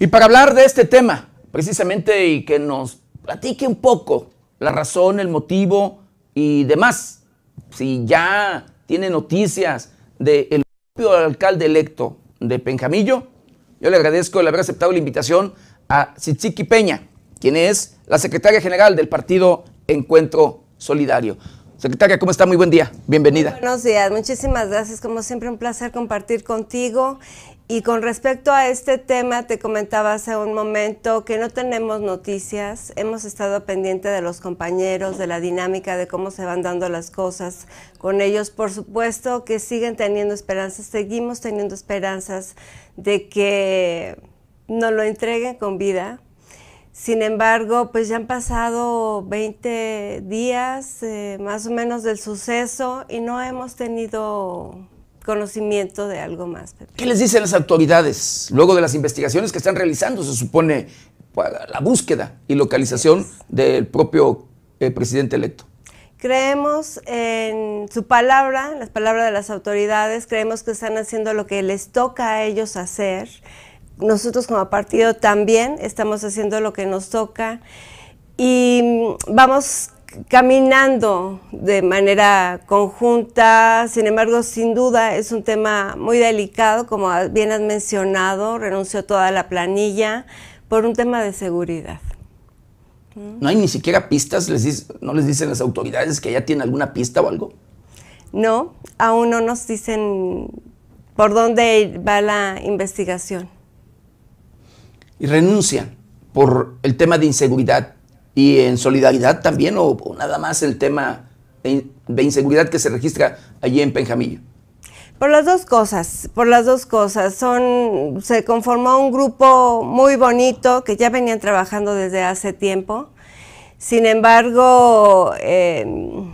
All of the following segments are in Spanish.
Y para hablar de este tema, precisamente, y que nos platique un poco la razón, el motivo y demás, si ya tiene noticias del propio alcalde electo de Penjamillo, yo le agradezco el haber aceptado la invitación a Sitsiki Peña, quien es la secretaria general del partido Encuentro Solidario. Secretaria, ¿cómo está? Muy buen día. Bienvenida. buenos días. Muchísimas gracias. Como siempre, un placer compartir contigo y con respecto a este tema, te comentaba hace un momento que no tenemos noticias, hemos estado pendiente de los compañeros, de la dinámica, de cómo se van dando las cosas con ellos. Por supuesto que siguen teniendo esperanzas, seguimos teniendo esperanzas de que nos lo entreguen con vida. Sin embargo, pues ya han pasado 20 días eh, más o menos del suceso y no hemos tenido conocimiento de algo más. ¿Qué les dicen las autoridades luego de las investigaciones que están realizando, se supone, pues, la búsqueda y localización del propio eh, presidente electo? Creemos en su palabra, en las palabras de las autoridades, creemos que están haciendo lo que les toca a ellos hacer. Nosotros como partido también estamos haciendo lo que nos toca y mm, vamos caminando de manera conjunta. Sin embargo, sin duda es un tema muy delicado, como bien has mencionado, renunció toda la planilla por un tema de seguridad. No hay ni siquiera pistas, no les dicen las autoridades que ya tienen alguna pista o algo. No, aún no nos dicen por dónde va la investigación. Y renuncian por el tema de inseguridad y en solidaridad también, o, nada más el tema de, inseguridad que se registra allí en Penjamillo. Por las dos cosas, por las dos cosas. Son, se conformó un grupo muy bonito que ya venían trabajando desde hace tiempo. Sin embargo, em,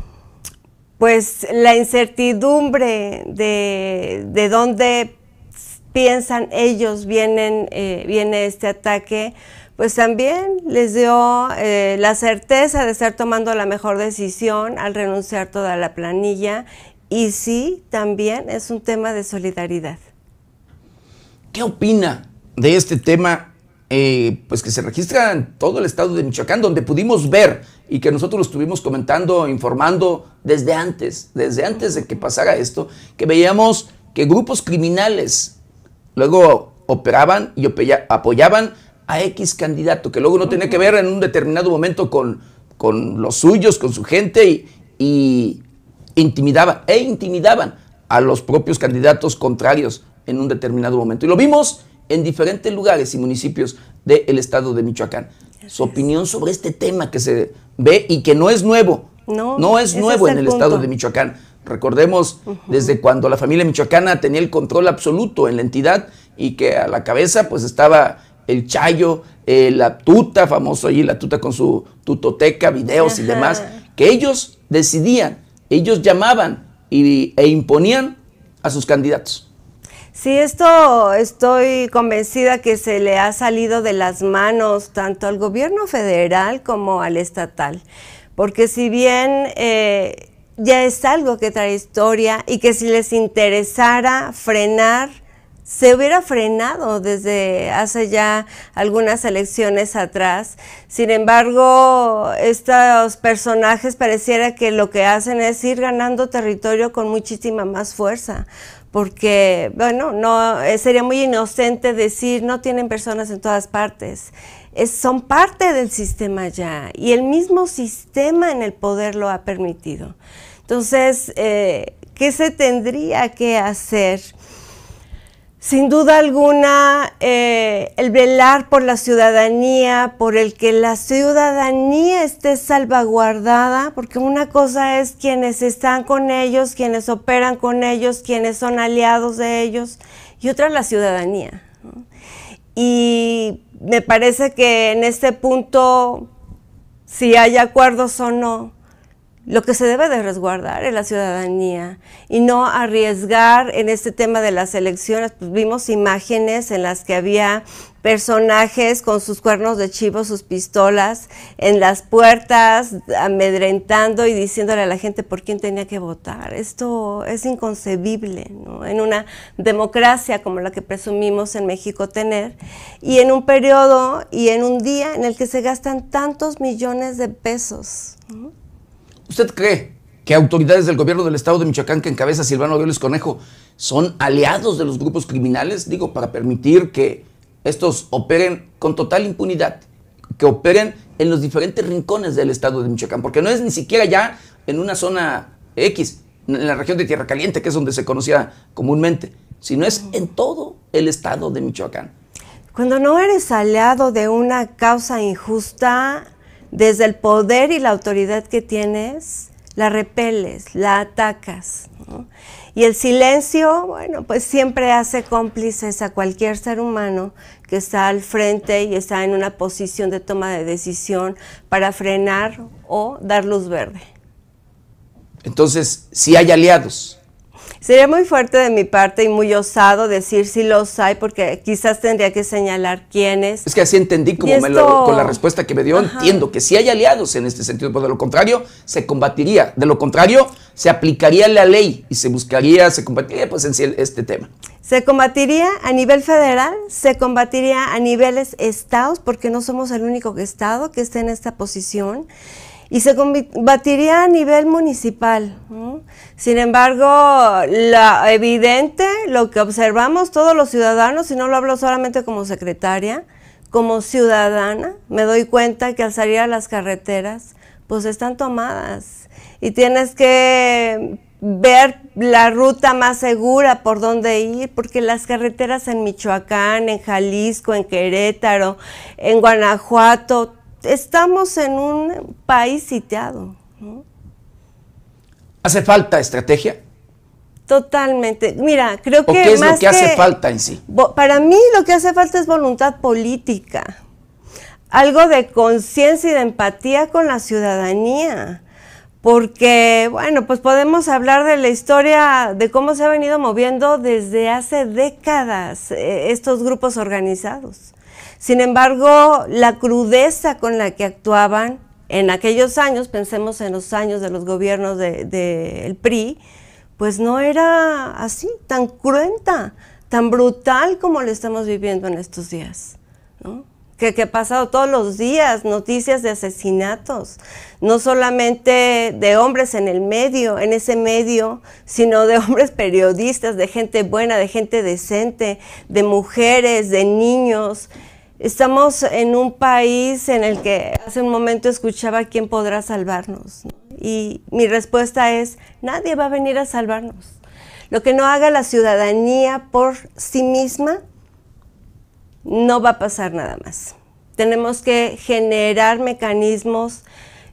pues la incertidumbre de, dónde piensan ellos vienen, eh, viene este ataque, pues también les dio eh, la certeza de estar tomando la mejor decisión al renunciar toda la planilla y sí, también es un tema de solidaridad. ¿Qué opina de este tema? Eh, pues que se registra en todo el estado de Michoacán, donde pudimos ver y que nosotros lo estuvimos comentando, informando desde antes, desde antes de que pasara esto, que veíamos que grupos criminales luego operaban y apoyaban a X candidato, que luego no tiene que ver en un determinado momento con, con los suyos, con su gente, y, y e intimidaban a los propios candidatos contrarios en un determinado momento. Y lo vimos en diferentes lugares y municipios del estado de Michoacán. Su opinión sobre este tema que se ve y que no es nuevo. No, es nuevo en el estado de Michoacán. Recordemos desde cuando la familia michoacana tenía el control absoluto en la entidad y que a la cabeza pues estaba el Chayo, eh, la Tuta, famoso allí, la Tuta con su tutoteca, videos y demás, que ellos decidían, ellos llamaban y, e imponían a sus candidatos. Sí, esto estoy convencida que se le ha salido de las manos tanto al gobierno federal como al estatal, porque si bien eh, ya es algo que trae historia y que si les interesara frenar se hubiera frenado desde hace ya algunas elecciones atrás. Sin embargo, estos personajes pareciera que lo que hacen es ir ganando territorio con muchísima más fuerza, porque, bueno, no, eh, sería muy inocente decir no tienen personas en todas partes. son parte del sistema ya y el mismo sistema en el poder lo ha permitido. Entonces, eh, ¿qué se tendría que hacer? Sin duda alguna, eh, el velar por la ciudadanía, por el que la ciudadanía esté salvaguardada, porque una cosa es quienes están con ellos, quienes operan con ellos, quienes son aliados de ellos, y otra la ciudadanía. Y me parece que en este punto, si hay acuerdos o no, lo que se debe de resguardar es la ciudadanía y no arriesgar en este tema de las elecciones. Pues, vimos imágenes en las que había personajes con sus cuernos de chivo, sus pistolas en las puertas, amedrentando y diciéndole a la gente por quién tenía que votar. Esto es inconcebible en una democracia como la que presumimos en México tener y en un periodo y en un día en el que se gastan tantos millones de pesos. ¿Usted cree que autoridades del gobierno del estado de Michoacán que encabeza Silvano Aureoles Conejo son aliados de los grupos criminales? Digo, para permitir que estos operen con total impunidad, que operen en los diferentes rincones del estado de Michoacán, porque no es ni siquiera ya en una zona X, en la región de Tierra Caliente, que es donde se conocía comúnmente, sino es en todo el estado de Michoacán. Cuando no eres aliado de una causa injusta, desde el poder y la autoridad que tienes, la repeles, la atacas. Y el silencio, bueno, pues siempre hace cómplices a cualquier ser humano que está al frente y está en una posición de toma de decisión para frenar o dar luz verde. Entonces, si hay aliados. Sería muy fuerte de mi parte y muy osado decir si los hay, porque quizás tendría que señalar quiénes. Es que así entendí como me con la respuesta que me dio. Entiendo que si hay aliados en este sentido, pues de lo contrario, se combatiría. De lo contrario, se aplicaría la ley y se buscaría, se combatiría pues en este tema. Se combatiría a nivel federal, se combatiría a niveles estados, porque no somos el único estado que esté en esta posición y se combatiría a nivel municipal. Sin embargo, la evidente, lo que observamos todos los ciudadanos, y no lo hablo solamente como secretaria, como ciudadana, me doy cuenta que al salir a las carreteras, pues están tomadas y tienes que ver la ruta más segura por dónde ir, porque las carreteras en Michoacán, en Jalisco, en Querétaro, en Guanajuato, estamos en un país sitiado. ¿Hace falta estrategia? Totalmente. Mira, creo que... es lo que, hace falta en sí? Para mí lo que hace falta es voluntad política, algo de conciencia y de empatía con la ciudadanía, porque, bueno, pues podemos hablar de la historia de cómo se ha venido moviendo desde hace décadas eh, estos grupos organizados. Sin embargo, la crudeza con la que actuaban en aquellos años, pensemos en los años de los gobiernos del de, PRI, pues no era así, tan cruenta, tan brutal como lo estamos viviendo en estos días. Que, que, ha pasado todos los días, noticias de asesinatos, no solamente de hombres en el medio, en ese medio, sino de hombres periodistas, de gente buena, de gente decente, de mujeres, de niños. Estamos en un país en el que hace un momento escuchaba quién podrá salvarnos. Y mi respuesta es, nadie va a venir a salvarnos. Lo que no haga la ciudadanía por sí misma, no va a pasar nada más. Tenemos que generar mecanismos,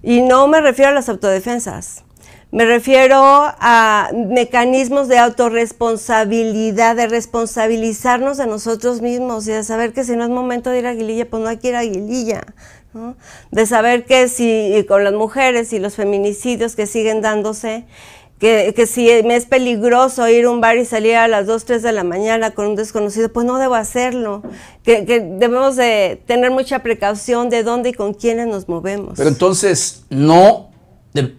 y no me refiero a las autodefensas, me refiero a mecanismos de autorresponsabilidad, de responsabilizarnos a nosotros mismos y de saber que si no es momento de ir a Aguililla, pues no hay que ir a Aguililla. De saber que si con las mujeres y los feminicidios que siguen dándose, que, si me es peligroso ir a un bar y salir a las 2, 3 de la mañana con un desconocido, pues no debo hacerlo. Que, debemos de tener mucha precaución de dónde y con quiénes nos movemos. Pero entonces, no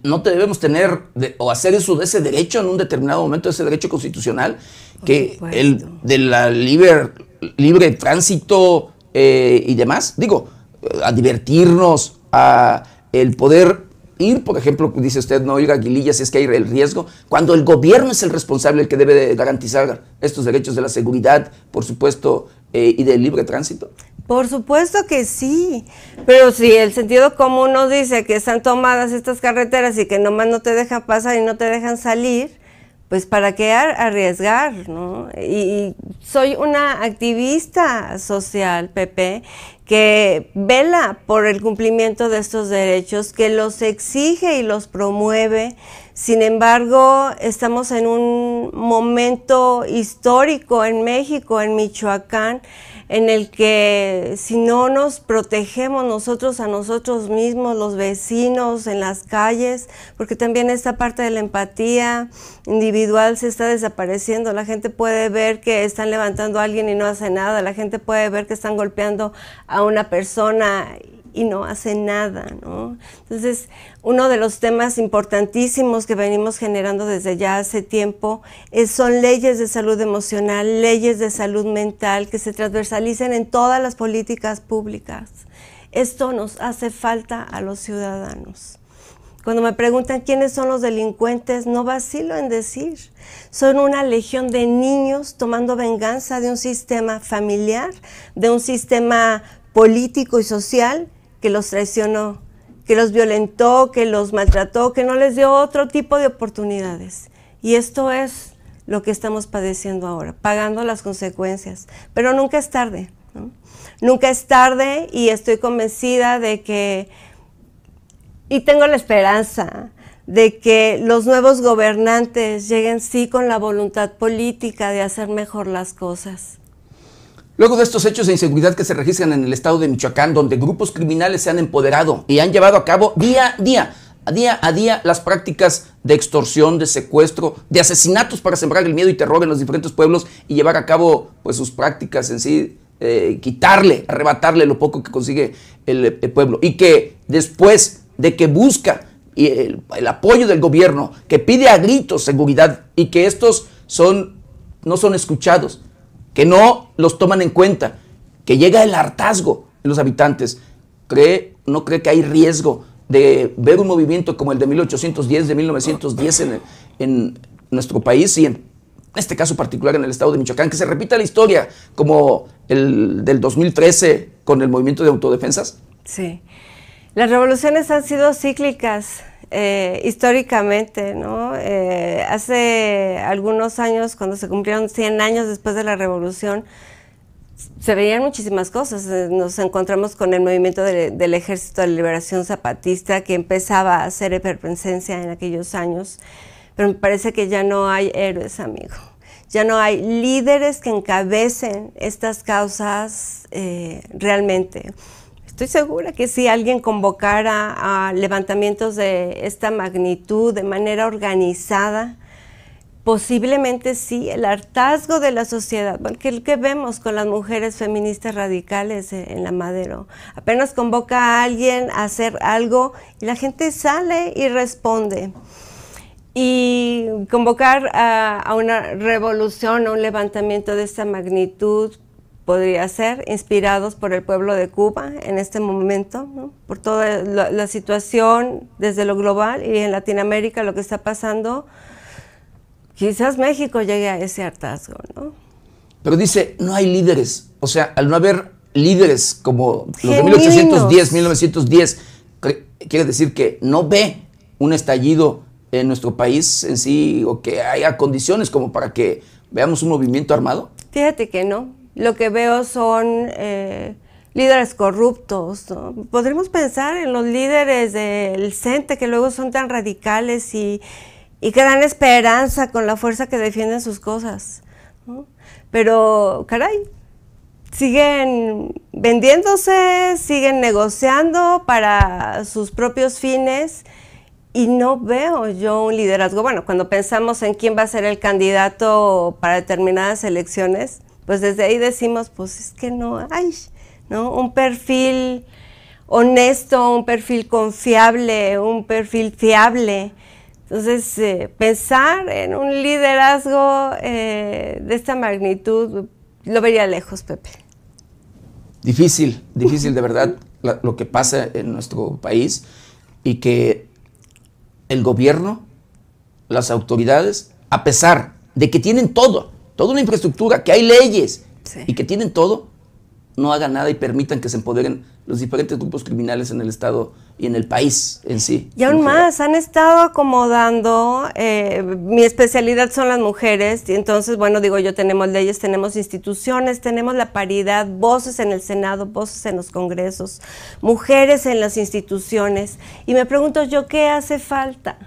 no debemos tener o hacer eso de ese derecho en un determinado momento, ese derecho constitucional, que el de la libre, libre tránsito eh, y demás, digo, eh, a divertirnos, a el poder ir, por ejemplo, dice usted, no a guilillas si es que hay el riesgo, cuando el gobierno es el responsable, el que debe de garantizar estos derechos de la seguridad, por supuesto, eh, y del libre tránsito. Por supuesto que sí, pero si el sentido común nos dice que están tomadas estas carreteras y que nomás no te dejan pasar y no te dejan salir, pues para qué arriesgar, ¿no? Y, y soy una activista social, Pepe, que vela por el cumplimiento de estos derechos, que los exige y los promueve. Sin embargo, estamos en un momento histórico en México, en Michoacán, en el que si no nos protegemos nosotros a nosotros mismos, los vecinos, en las calles, porque también esta parte de la empatía individual se está desapareciendo. La gente puede ver que están levantando a alguien y no hace nada, la gente puede ver que están golpeando a una persona y no hace nada, Entonces, uno de los temas importantísimos que venimos generando desde ya hace tiempo es, son leyes de salud emocional, leyes de salud mental que se transversalicen en todas las políticas públicas. Esto nos hace falta a los ciudadanos. Cuando me preguntan quiénes son los delincuentes, no vacilo en decir. Son una legión de niños tomando venganza de un sistema familiar, de un sistema político y social que los traicionó, que los violentó, que los maltrató, que no les dio otro tipo de oportunidades. Y esto es lo que estamos padeciendo ahora, pagando las consecuencias. Pero nunca es tarde. Nunca es tarde y estoy convencida de que, y tengo la esperanza de que los nuevos gobernantes lleguen sí con la voluntad política de hacer mejor las cosas Luego de estos hechos de inseguridad que se registran en el estado de Michoacán, donde grupos criminales se han empoderado y han llevado a cabo día a día, día a día, las prácticas de extorsión, de secuestro, de asesinatos para sembrar el miedo y terror en los diferentes pueblos y llevar a cabo pues, sus prácticas en sí, eh, quitarle, arrebatarle lo poco que consigue el, pueblo. Y que después de que busca eh, el, apoyo del gobierno, que pide a gritos seguridad y que estos son, no son escuchados, que no los toman en cuenta, que llega el hartazgo en los habitantes. ¿Cree, ¿No cree que hay riesgo de ver un movimiento como el de 1810, de 1910 en, en nuestro país y en este caso particular en el estado de Michoacán, que se repita la historia como el del 2013 con el movimiento de autodefensas? Sí. Las revoluciones han sido cíclicas, eh, históricamente, ¿no? Eh, hace algunos años, cuando se cumplieron 100 años después de la revolución, se veían muchísimas cosas. Eh, nos encontramos con el movimiento del Ejército de Liberación Zapatista que empezaba a hacer hiperpresencia en aquellos años, pero me parece que ya no hay héroes, amigo. Ya no hay líderes que encabecen estas causas realmente. Estoy segura que si alguien convocara a levantamientos de esta magnitud de manera organizada, posiblemente sí, el hartazgo de la sociedad, porque que vemos con las mujeres feministas radicales e, en la Madero. Apenas convoca a alguien a hacer algo y la gente sale y responde. Y convocar a, a una revolución, a un levantamiento de esta magnitud, podría ser, inspirados por el pueblo de Cuba en este momento, por toda la, situación desde lo global y en Latinoamérica lo que está pasando, quizás México llegue a ese hartazgo. ¿no? Pero dice, no hay líderes, o sea, al no haber líderes como los de 1810, 1910, quiere decir que no ve un estallido en nuestro país en sí o que haya condiciones como para que veamos un movimiento armado. Fíjate que no, lo que veo son eh, líderes corruptos. Podríamos Podremos pensar en los líderes del CENTE que luego son tan radicales y, y que dan esperanza con la fuerza que defienden sus cosas. Pero, caray, siguen vendiéndose, siguen negociando para sus propios fines y no veo yo un liderazgo. Bueno, cuando pensamos en quién va a ser el candidato para determinadas elecciones, pues desde ahí decimos, pues es que no hay, ¿no? Un perfil honesto, un perfil confiable, un perfil fiable. Entonces, eh, pensar en un liderazgo eh, de esta magnitud, lo vería lejos, Pepe. Difícil, difícil de verdad lo que pasa en nuestro país y que el gobierno, las autoridades, a pesar de que tienen todo, toda una infraestructura, que hay leyes y que tienen todo, no hagan nada y permitan que se empoderen los diferentes grupos criminales en el Estado y en el país en sí. Y aún más, han estado acomodando, eh, mi especialidad son las mujeres, y entonces, bueno, digo yo, tenemos leyes, tenemos instituciones, tenemos la paridad, voces en el Senado, voces en los congresos, mujeres en las instituciones, y me pregunto yo, ¿qué hace falta?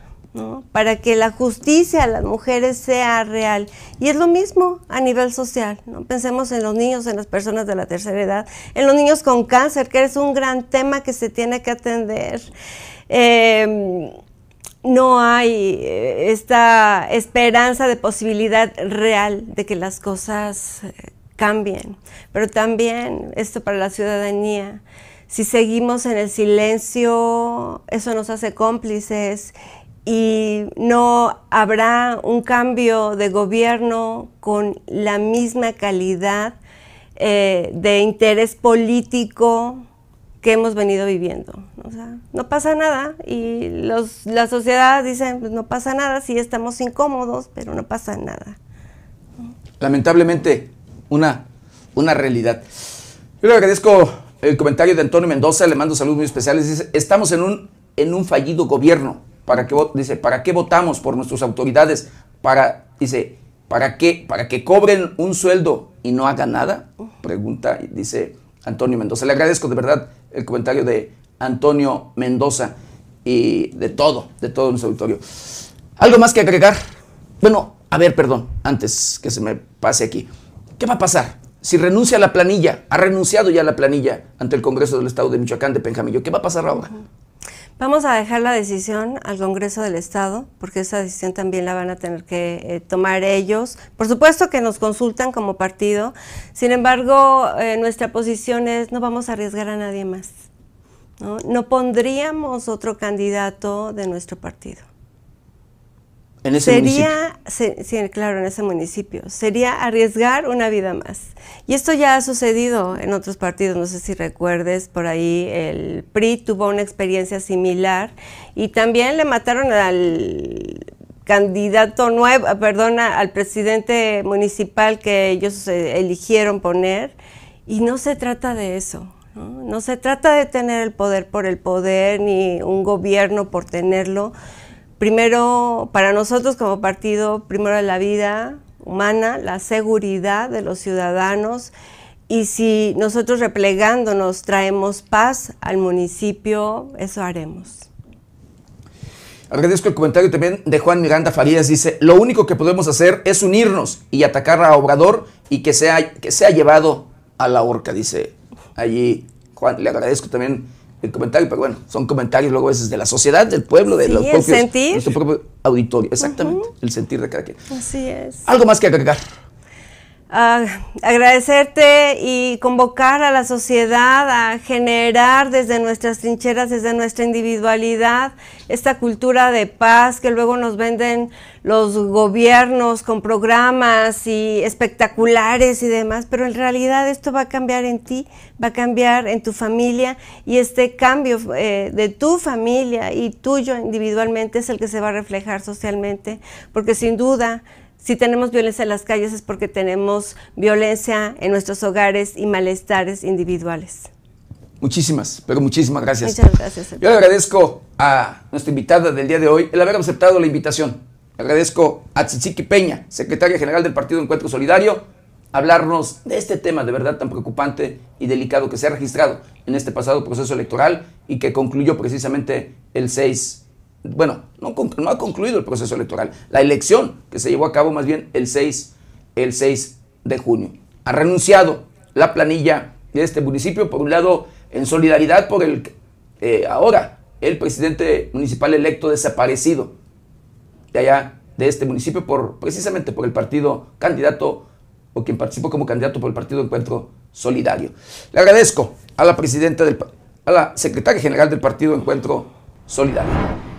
para que la justicia a las mujeres sea real. Y es lo mismo a nivel social. ¿no? Pensemos en los niños, en las personas de la tercera edad, en los niños con cáncer, que es un gran tema que se tiene que atender. Em, no hay eh, esta esperanza de posibilidad real de que las cosas eh, cambien. Pero también esto para la ciudadanía. Si seguimos en el silencio, eso nos hace cómplices y no habrá un cambio de gobierno con la misma calidad eh, de interés político que hemos venido viviendo. no pasa nada y la sociedad dice, pues, no pasa nada, sí estamos incómodos, pero no pasa nada. Lamentablemente, una, una realidad. Yo le agradezco el comentario de Antonio Mendoza, le mando saludos muy especiales. Dice, estamos en un, en un fallido gobierno para dice, ¿para qué votamos por nuestras autoridades? Para, dice, ¿para qué? ¿Para que cobren un sueldo y no hagan nada? Pregunta, dice Antonio Mendoza. Le agradezco de verdad el comentario de Antonio Mendoza y de todo, de todo nuestro auditorio. ¿Algo más que agregar? Bueno, a ver, perdón, antes que se me pase aquí. ¿Qué va a pasar? Si renuncia a la planilla, ha renunciado ya a la planilla ante el Congreso del Estado de Michoacán de Penjamillo, ¿qué va a pasar ahora? Vamos a dejar la decisión al Congreso del Estado, porque esa decisión también la van a tener que eh, tomar ellos. Por supuesto que nos consultan como partido, sin embargo, eh, nuestra posición es no vamos a arriesgar a nadie más. no pondríamos otro candidato de nuestro partido. Sería, claro, en ese municipio. Sería arriesgar una vida más. Y esto ya ha sucedido en otros partidos, no sé si recuerdes, por ahí el PRI tuvo una experiencia similar y también le mataron al candidato nuevo, perdón, al presidente municipal que ellos eh, eligieron poner. Y no se trata de eso. no se trata de tener el poder por el poder ni un gobierno por tenerlo primero, para nosotros como partido, primero la vida humana, la seguridad de los ciudadanos y si nosotros replegándonos traemos paz al municipio, eso haremos. Agradezco el comentario también de Juan Miranda Farías. Dice, lo único que podemos hacer es unirnos y atacar a Obrador y que sea, que sea llevado a la horca, dice allí Juan. Le agradezco también el comentario, pero bueno, son comentarios luego a veces de la sociedad, del pueblo, de los propios, el sentir. propio auditorio. Exactamente, el sentir de cada quien. Así es. Algo más que agregar agradecerte y convocar a la sociedad a generar desde nuestras trincheras, desde nuestra individualidad, esta cultura de paz que luego nos venden los gobiernos con programas y espectaculares y demás, pero en realidad esto va a cambiar en ti, va a cambiar en tu familia y este cambio eh, de tu familia y tuyo individualmente es el que se va a reflejar socialmente, porque sin duda si tenemos violencia en las calles es porque tenemos violencia en nuestros hogares y malestares individuales. Muchísimas, pero muchísimas gracias. Muchas gracias. Yo le agradezco a nuestra invitada del día de hoy el haber aceptado la invitación. agradezco a Tzitziki Peña, secretaria general del Partido Encuentro Solidario, hablarnos de este tema de verdad tan preocupante y delicado que se ha registrado en este pasado proceso electoral y que concluyó precisamente el 6 de bueno, no, ha concluido el proceso electoral, la elección que se llevó a cabo más bien el 6, el de junio. Ha renunciado la planilla de este municipio, por un lado, en solidaridad por el eh, ahora el presidente municipal electo desaparecido de allá de este municipio por precisamente por el partido candidato o quien participó como candidato por el partido Encuentro Solidario. Le agradezco a la presidenta del a la secretaria general del partido Encuentro Solidario.